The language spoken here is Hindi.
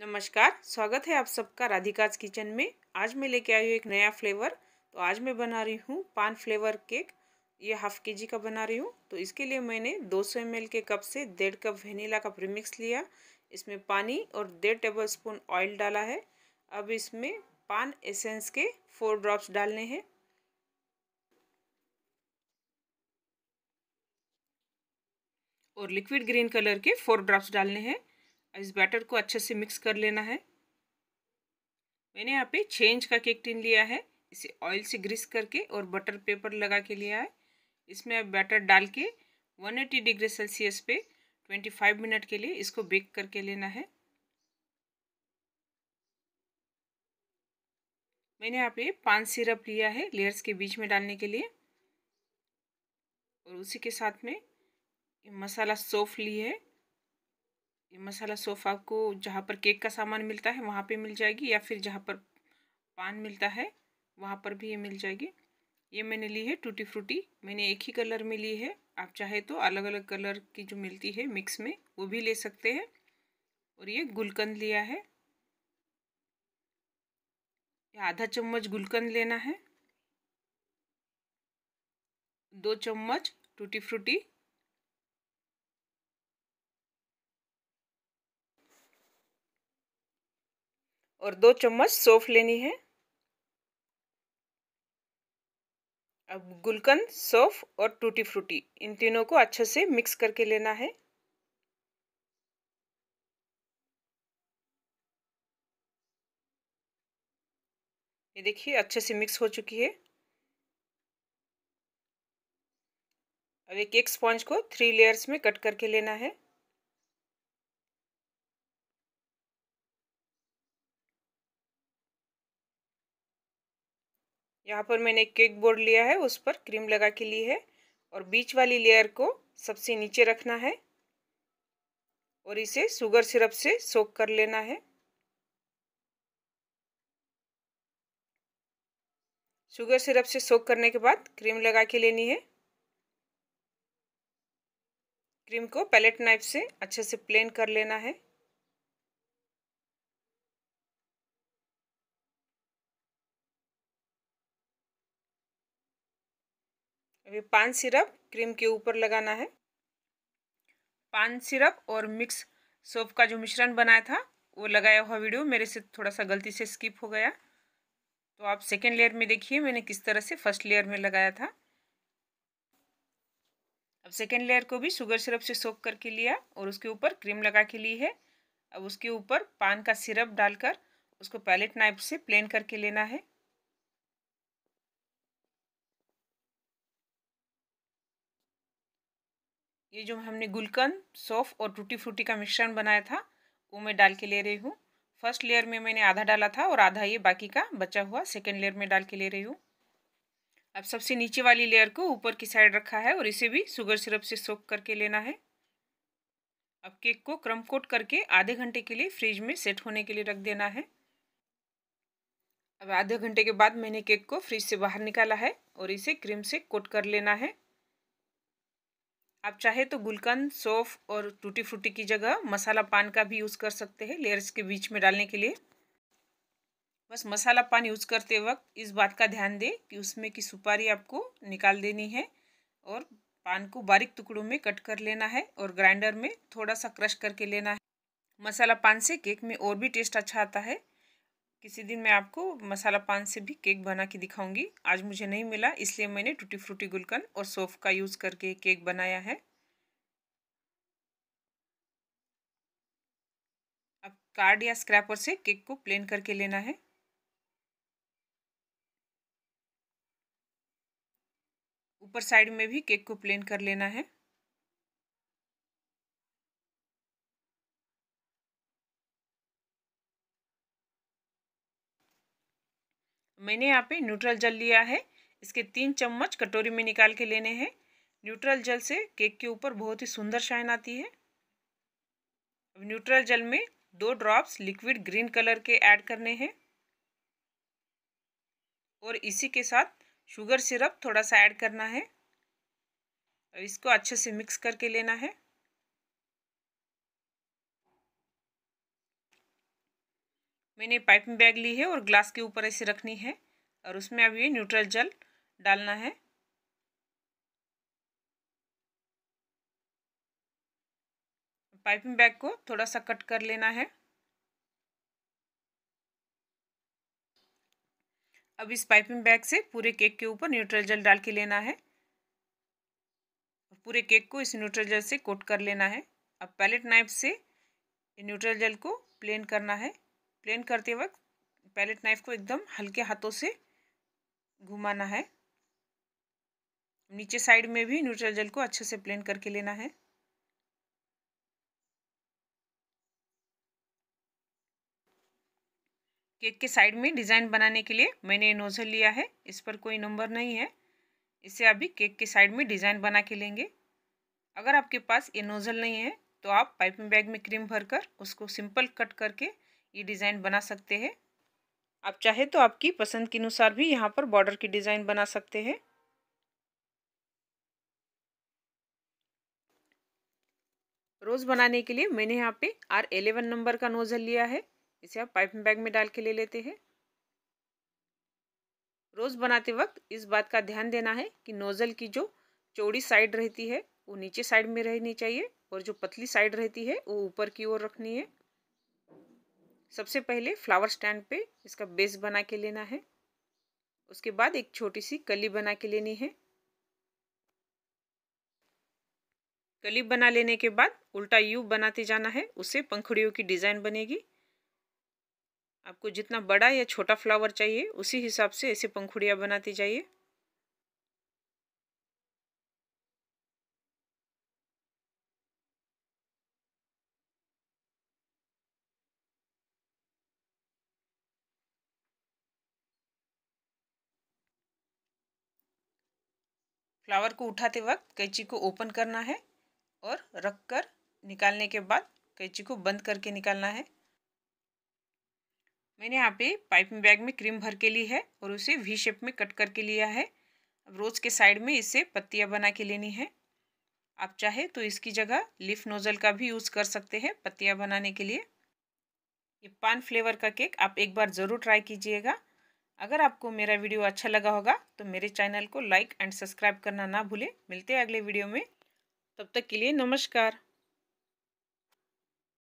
नमस्कार स्वागत है आप सबका राधिकाज किचन में आज मैं लेके आई हूँ एक नया फ्लेवर तो आज मैं बना रही हूँ पान फ्लेवर केक ये हाफ़ के जी का बना रही हूँ तो इसके लिए मैंने 200 सौ के कप से डेढ़ कप वेनीला का प्रीमिक्स लिया इसमें पानी और डेढ़ टेबल स्पून ऑयल डाला है अब इसमें पान एसेंस के फोर ड्रॉप्स डालने हैं और लिक्विड ग्रीन कलर के फोर ड्रॉप्स डालने हैं इस बैटर को अच्छे से मिक्स कर लेना है मैंने यहाँ पे छः इंच का केक टिन लिया है इसे ऑयल से ग्रीस करके और बटर पेपर लगा के लिया है इसमें आप बैटर डाल के 180 डिग्री सेल्सियस पे 25 मिनट के लिए इसको बेक करके लेना है मैंने यहाँ पे पान सिरप लिया है लेयर्स के बीच में डालने के लिए और उसी के साथ में मसाला सोफ ली है मसाला सोफा आपको जहाँ पर केक का सामान मिलता है वहाँ पे मिल जाएगी या फिर जहाँ पर पान मिलता है वहाँ पर भी ये मिल जाएगी ये मैंने ली है टूटी फ्रूटी मैंने एक ही कलर में ली है आप चाहे तो अलग अलग कलर की जो मिलती है मिक्स में वो भी ले सकते हैं और ये गुलकंद लिया है आधा चम्मच गुलकंद लेना है दो चम्मच टूटी फ्रूटी और दो चम्मच सौंफ लेनी है अब गुलकंद सौफ और टूटी फ्रूटी इन तीनों को अच्छे से मिक्स करके लेना है ये देखिए अच्छे से मिक्स हो चुकी है अब एक एक स्पॉन्ज को थ्री लेयर्स में कट करके लेना है यहाँ पर मैंने एक केक बोर्ड लिया है उस पर क्रीम लगा के ली है और बीच वाली लेयर को सबसे नीचे रखना है और इसे शुगर सिरप से सोक कर लेना है शुगर सिरप से सोक करने के बाद क्रीम लगा के लेनी है क्रीम को पैलेट नाइफ से अच्छे से प्लेन कर लेना है अभी पान सिरप क्रीम के ऊपर लगाना है पान सिरप और मिक्स सोप का जो मिश्रण बनाया था वो लगाया हुआ वीडियो मेरे से थोड़ा सा गलती से स्किप हो गया तो आप सेकेंड लेयर में देखिए मैंने किस तरह से फर्स्ट लेयर में लगाया था अब सेकेंड लेयर को भी शुगर सिरप से सोख करके लिया और उसके ऊपर क्रीम लगा के ली है अब उसके ऊपर पान का सिरप डालकर उसको पैलेट नाइफ से प्लेन करके लेना है ये जो हमने गुलकंद सौफ और टूटी फ्रूटी का मिश्रण बनाया था वो मैं डाल के ले रही हूँ फर्स्ट लेयर में मैंने आधा डाला था और आधा ये बाकी का बचा हुआ सेकेंड लेयर में डाल के ले रही हूँ अब सबसे नीचे वाली लेयर को ऊपर की साइड रखा है और इसे भी शुगर सिरप से सोख करके लेना है अब केक को क्रम कोट करके आधे घंटे के लिए फ्रिज में सेट होने के लिए रख देना है अब आधे घंटे के बाद मैंने केक को फ्रिज से बाहर निकाला है और इसे क्रीम से कोट कर लेना है आप चाहे तो गुलकंद सौफ और टूटी फ्रूटी की जगह मसाला पान का भी यूज़ कर सकते हैं लेयर्स के बीच में डालने के लिए बस मसाला पान यूज़ करते वक्त इस बात का ध्यान दें कि उसमें की सुपारी आपको निकाल देनी है और पान को बारीक टुकड़ों में कट कर लेना है और ग्राइंडर में थोड़ा सा क्रश करके लेना है मसाला पान से केक में और भी टेस्ट अच्छा आता है किसी दिन मैं आपको मसाला पान से भी केक बना के दिखाऊंगी आज मुझे नहीं मिला इसलिए मैंने टूटी फ्रूटी गुलकन और सोफ का यूज़ करके केक बनाया है अब कार्ड या स्क्रैपर से केक को प्लेन करके लेना है ऊपर साइड में भी केक को प्लेन कर लेना है मैंने यहाँ पे न्यूट्रल जल लिया है इसके तीन चम्मच कटोरी में निकाल के लेने हैं न्यूट्रल जल से केक के ऊपर बहुत ही सुंदर शाइन आती है अब न्यूट्रल जल में दो ड्रॉप्स लिक्विड ग्रीन कलर के ऐड करने हैं और इसी के साथ शुगर सिरप थोड़ा सा ऐड करना है और इसको अच्छे से मिक्स करके लेना है मैंने पाइपिंग बैग ली है और ग्लास के ऊपर ऐसे रखनी है और उसमें अब ये न्यूट्रल जल डालना है पाइपिंग बैग को थोड़ा सा कट कर लेना है अब इस पाइपिंग बैग से पूरे केक के ऊपर न्यूट्रल जल डाल के लेना है पूरे केक को इस न्यूट्रल जल से कोट कर लेना है अब पैलेट नाइफ से न्यूट्रल जल को प्लेन करना है प्लेन करते वक्त पैलेट नाइफ को एकदम हल्के हाथों से घुमाना है नीचे साइड में भी न्यूट्रल जेल को अच्छे से प्लेन करके लेना है केक के साइड में डिज़ाइन बनाने के लिए मैंने नोज़ल लिया है इस पर कोई नंबर नहीं है इसे अभी केक के साइड में डिज़ाइन बना के लेंगे अगर आपके पास ये नोज़ल नहीं है तो आप पाइपिंग बैग में क्रीम भरकर उसको सिंपल कट करके ये डिज़ाइन बना सकते हैं आप चाहे तो आपकी पसंद के अनुसार भी यहाँ पर बॉर्डर की डिज़ाइन बना सकते हैं रोज़ बनाने के लिए मैंने यहाँ पे आर एलेवन नंबर का नोज़ल लिया है इसे आप पाइपिंग बैग में डाल के ले लेते हैं रोज़ बनाते वक्त इस बात का ध्यान देना है कि नोज़ल की जो चौड़ी साइड रहती है वो नीचे साइड में रहनी चाहिए और जो पतली साइड रहती है वो ऊपर की ओर रखनी है सबसे पहले फ्लावर स्टैंड पे इसका बेस बना के लेना है उसके बाद एक छोटी सी कली बना के लेनी है कली बना लेने के बाद उल्टा यू बनाते जाना है उससे पंखुड़ियों की डिज़ाइन बनेगी आपको जितना बड़ा या छोटा फ्लावर चाहिए उसी हिसाब से ऐसे पंखुड़ियाँ बनाती जाइए फ्लावर को उठाते वक्त कैंची को ओपन करना है और रख कर निकालने के बाद कैंची को बंद करके निकालना है मैंने यहाँ पे पाइपिंग बैग में क्रीम भर के ली है और उसे वी शेप में कट करके लिया है अब रोज़ के साइड में इसे पत्तियाँ बना के लेनी है आप चाहे तो इसकी जगह लिफ नोज़ल का भी यूज़ कर सकते हैं पत्तियाँ बनाने के लिए ये पान फ्लेवर का केक आप एक बार ज़रूर ट्राई कीजिएगा अगर आपको मेरा वीडियो अच्छा लगा होगा तो मेरे चैनल को लाइक एंड सब्सक्राइब करना ना भूलें मिलते हैं अगले वीडियो में तब तक के लिए नमस्कार